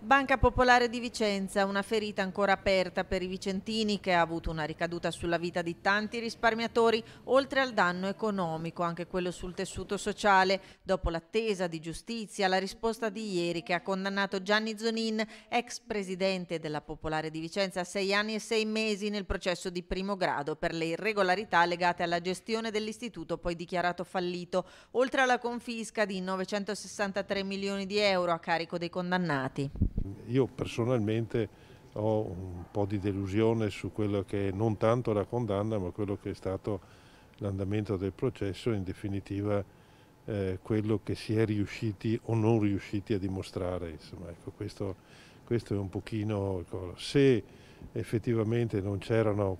Banca Popolare di Vicenza, una ferita ancora aperta per i vicentini che ha avuto una ricaduta sulla vita di tanti risparmiatori, oltre al danno economico, anche quello sul tessuto sociale, dopo l'attesa di giustizia, la risposta di ieri che ha condannato Gianni Zonin, ex presidente della Popolare di Vicenza, a sei anni e sei mesi nel processo di primo grado per le irregolarità legate alla gestione dell'istituto poi dichiarato fallito, oltre alla confisca di 963 milioni di euro a carico dei condannati io personalmente ho un po' di delusione su quello che è non tanto la condanna ma quello che è stato l'andamento del processo e in definitiva eh, quello che si è riusciti o non riusciti a dimostrare. Insomma, ecco, questo, questo, è un pochino... Ecco, se effettivamente non c'erano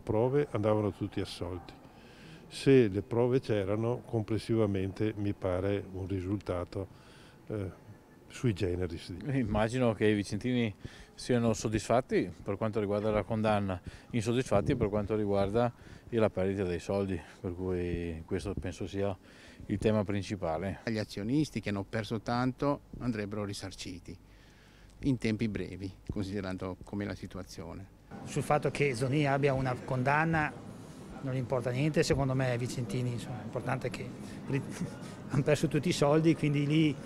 prove andavano tutti assolti. Se le prove c'erano, complessivamente mi pare un risultato eh, sui generis. Eh, immagino che i vicentini siano soddisfatti per quanto riguarda la condanna, insoddisfatti per quanto riguarda la perdita dei soldi, per cui questo penso sia il tema principale. Gli azionisti che hanno perso tanto andrebbero risarciti in tempi brevi, considerando come la situazione. Sul fatto che Zoni abbia una condanna non importa niente, secondo me ai Vicentini, insomma, l'importante è che hanno perso tutti i soldi, quindi lì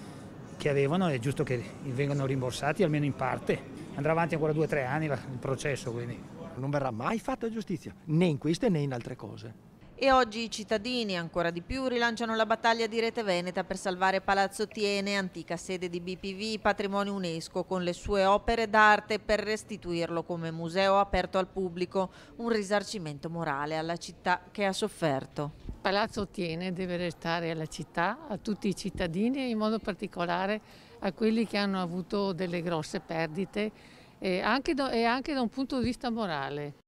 che avevano, è giusto che vengano rimborsati almeno in parte. Andrà avanti ancora due o tre anni il processo. Quindi. Non verrà mai fatta giustizia, né in queste né in altre cose. E oggi i cittadini, ancora di più, rilanciano la battaglia di Rete Veneta per salvare Palazzo Tiene, antica sede di BPV, patrimonio UNESCO, con le sue opere d'arte per restituirlo come museo aperto al pubblico, un risarcimento morale alla città che ha sofferto. Palazzo Tiene deve restare alla città, a tutti i cittadini e in modo particolare a quelli che hanno avuto delle grosse perdite e anche da, e anche da un punto di vista morale.